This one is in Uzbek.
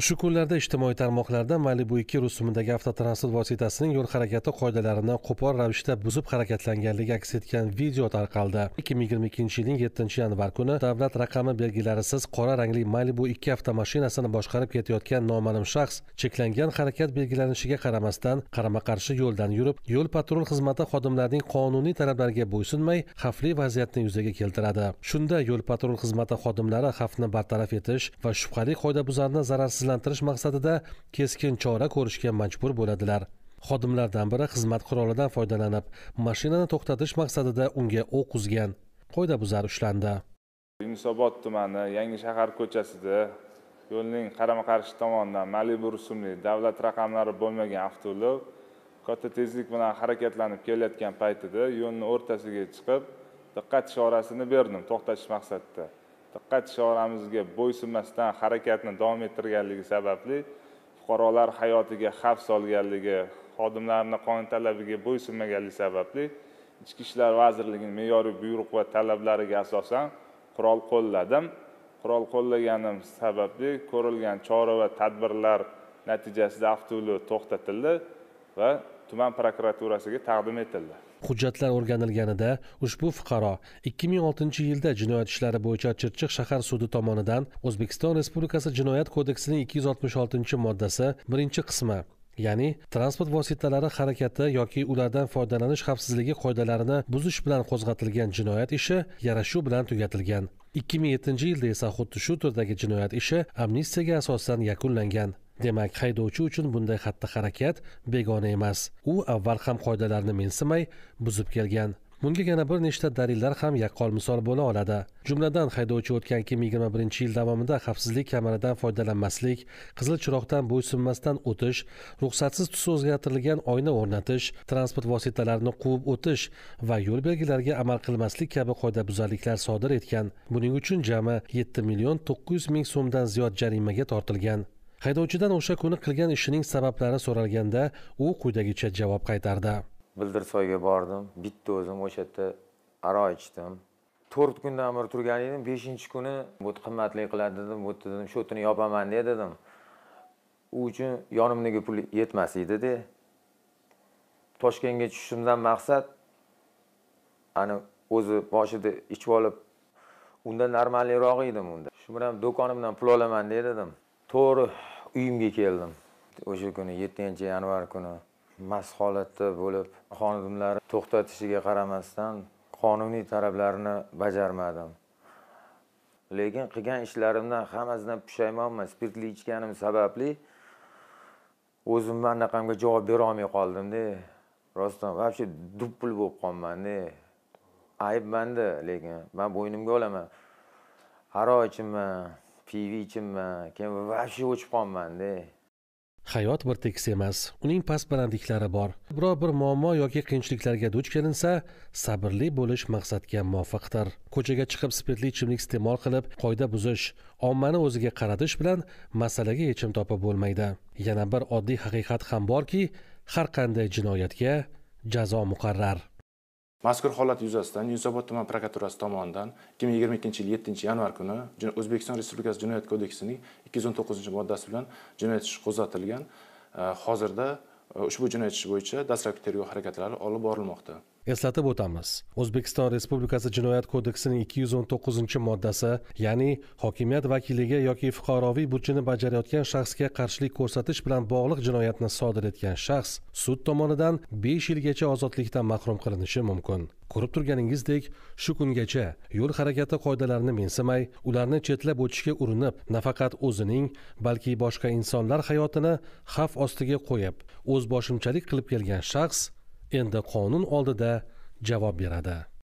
shu kunlarda ijtimoiy tarmoqlarda malibu ikki rusumidagi avtotransport vositasining yo'l harakati qoidalarini qo'pol ravishda buzib harakatlanganligi aks etgan video tarqaldi ikki ming yigirma ikkinchi yilning yettinchi yanvar kuni davlat raqami belgilarisiz qora rangli malibu ikki avtomashinasini boshqarib ketayotgan noma'lum shaxs cheklangan harakat belgilanishiga qaramasdan qarama qarshi yo'ldan yurib yo'l patrul xizmati xodimlarining qonuniy talablariga bo'ysunmay xavfli vaziyatni yuzaga keltiradi shunda yo'l patrul xizmati xodimlari xavfni bartaraf etish va shubhali qoidabuzarni zararsiz xavfsizlantirish maqsadida keskin chora ko'rishga majbur bo'ladilar xodimlardan biri xizmat qurolidan foydalanib mashinani to'xtatish maqsadida unga o'q uzgan qoidabuzar ushlandi yunusobod tumani yangi shahar ko'chasida yo'lning qarama qarshi tomonidan malibu rusumli davlat raqamlari bo'lmagan avtoulov katta tezlik bilan harakatlanib kelayotgan paytida yo'lni o'rtasiga chiqib diqqat ishorasini berdim to'xtatish maqsadida diqqat ishoramizga bo'ysunmasdan harakatni davom ettirganligi sababli fuqarolar hayotiga xavf solganligi xodimlarni qonun talabiga bo'ysunmaganligi sababli ichki ishlar vazirligini me'yoriy buyruq va talablariga asosan qurol qo'lladim qurol qo'llaganim sababli ko'rilgan chora va tadbirlar natijasida avtoulovi to'xtatildi va tuman prokuraturasiga taqdim etildi hujjatlar o'rganilganida ushbu fuqaro ikki ming oltinchi yilda jinoyat ishlari bo'yicha chirchiq shahar sudi tomonidan o'zbekiston respublikasi jinoyat kodeksining ikki yuz oltmish oltinchi moddasi birinchi qismi ya'ni transport vositalari harakati yoki ulardan foydalanish xavfsizligi qoidalarini buzish bilan qo'zg'atilgan jinoyat ishi yarashuv bilan tugatilgan ikki ming yettinchi yilda esa xuddi shu turdagi jinoyat ishi amnistiyaga asosan yakunlangan demak haydovchi uchun bunday xatti harakat begona emas u avval ham qoidalarni mensimay buzib kelgan bunga yana bir nechta dalillar ham yaqqol misol bo'la oladi jumladan haydovchi o'tgan ikki ming yigirma birinchi yil davomida xavfsizlik kameradan foydalanmaslik qizil chiroqdan bo'ysunmasdan o'tish ruxsatsiz tusi o'zgartirilgan oyna o'rnatish transport vositalarini quvib o'tish va yo'l belgilariga amal qilmaslik kabi qoidabuzarliklar sodir etgan buning uchun jami yetti million to'qqiz yuz ming so'mdan ziyod jarimaga tortilgan haydovchidan o'sha kuni qilgan ishining sabablari so'ralganda u quyidagicha javob qaytardi bildirsoyga bordim bitta o'zim o'sha yerda aro ichdim to'rt kundan beri turgan edim beshinchi kuni bu qimmatlik qiladi dedim bu dedim shu yotini yopaman de dedim u uchun yonimdagi pul yetmas edida toshkentga tushishimdan maqsad ani o'zi boshida ichib olib undan normalroq edim unda shu bilan do'konimdan pul olaman dedim to'g'ri uyimga keldim o'sha kuni yettinchi yanvar kuni mast holatda bo'lib xonimlar to'xtatishiga qaramasdan qonuniy talablarni bajarmadim lekin qilgan ishlarimdan hammasidan pushaymonman spirtli ichganim sababli o'zimni anaqamga javob berolmay qoldimda rostdan вообще duppul bo'lib qolmanda ayb manda lekin man bo'ynimga olaman haro ichimman pivi ichimman keyin вообще o'chib qolibmanda hayot bir tekis emas uning past balandliklari bor biror bir muammo yoki qiyinchiliklarga duch kelinsa sabrli bo'lish maqsadga muvofiqdir ko'chaga chiqib spirtli ichimlik iste'mol qilib qoida buzish ommani o'ziga qaratish bilan masalaga yechim topib bo'lmaydi yana bir oddiy haqiqat ham borki har qanday jinoyatga jazo muqarrar mazkur holat yuzasidan yunusobod tuman prokuraturasi tomonidan 2022 yil 7 yanvar kuni o'zbekiston respublikasi jinoyat kodeksining 219 moddasi bilan jinoyat ishi qo'zg'atilgan hozirda e, ushbu jinoyat ishi bo'yicha dastlabki tergov harakatlari olib borilmoqda eslatib o'tamiz o'zbekiston respublikasi jinoyat kodeksining ikki yuz o'n to'qqizinchi moddasi ya'ni hokimiyat vakiliga yoki fuqaroviy burchini bajarayotgan shaxsga qarshilik ko'rsatish bilan bog'liq jinoyatni sodir etgan shaxs sud tomonidan besh yilgacha ozodlikdan mahrum qilinishi mumkin ko'rib turganingizdek shu kungacha yo'l harakati qoidalarini mensimay ularni chetlab o'tishga urinib nafaqat o'zining balki boshqa insonlar hayotini xavf ostiga qo'yib o'zboshimchalik qilib kelgan shaxs endi qonun oldida javob beradi